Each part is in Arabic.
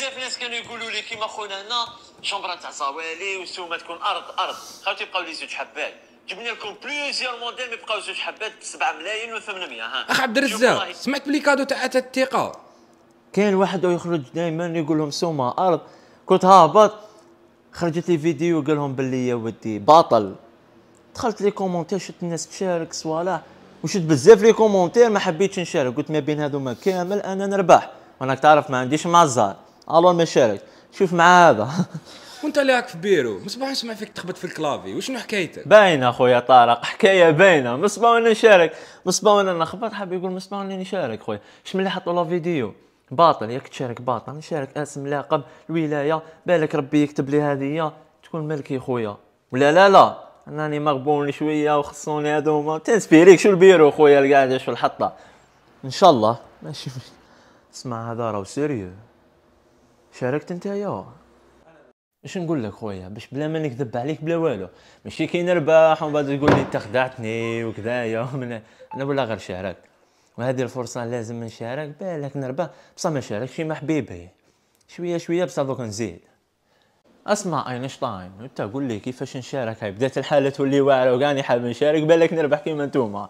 بزاف ناس كانوا يقولوا لي كيما خونا هنا شومبره تاع صوالي وسوما تكون ارض ارض خاو يبقاو لي زوج حبات جبنا لكم بليزيور موديل ما يبقاو زوج حبات 7 ملايين و800 ها اخ عبد الرزاق سمعت بلي كادو تاع الثقه كاين واحد يخرج دائما يقول لهم سومه ارض كنت هابط خرجت لي فيديو قال لهم باللي يا ودي باطل دخلت لي كومونتير شفت الناس تشارك صوالح وشفت بزاف لي كومونتير ما حبيتش نشارك قلت ما بين هذوما كامل انا نربح وانا تعرف ما عنديش مع الزار الون مشارك شوف مع هذا وانت لاك في بيرو مصباح نسمع فيك تخبط في الكلافي وشنو حكايتك باينه اخويا طارق حكايه باينه مصباح وانا نشارك مصباح وانا نخبط حاب يقول مصباح وانا نشارك خويا شمن اللي حطوا له فيديو باطل ياك تشارك باطل نشارك اسم لقب الولايه بالك ربي يكتب لي هذه تكون ملكي خويا ولا لا لا انا راني مغبون شويه وخصوني هذوما تنسبيريك شو البيرو خويا القاعده شو الحطه ان شاء الله ماشي اسمع هذا راه سيريو شاركت انت يا اش نقول لك خويا باش بلا ما نكذب عليك بلا والو ماشي كاين رباح ومن بعد تقول لي انت خدعتني وكذايا انا ولا غير شاركت وهذه الفرصه لازم نشارك بالك نربح بصح ما نشاركش مع حبيبي شويه شويه بصح دوك نزيد اسمع اينشتاين انت قول لي كيفاش نشارك هاي بدات الحاله تولي واعره وكاني حاب نشارك بالك نربح كيما نتوما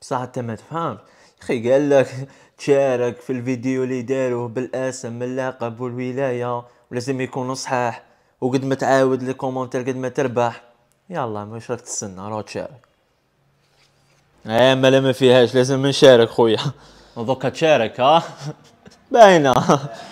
بصح انت ما تفهمش اخي قال لك شارك في الفيديو اللي داروه بالاسم اللقب والولايه ولازم يكون صحاح وقد ما تعاود لي كومونتير قد ما تربح يلا مش راك تستنى راه تشارك ايه ما لا ما فيهاش لازم نشارك خويا دوكا تشارك ها باينه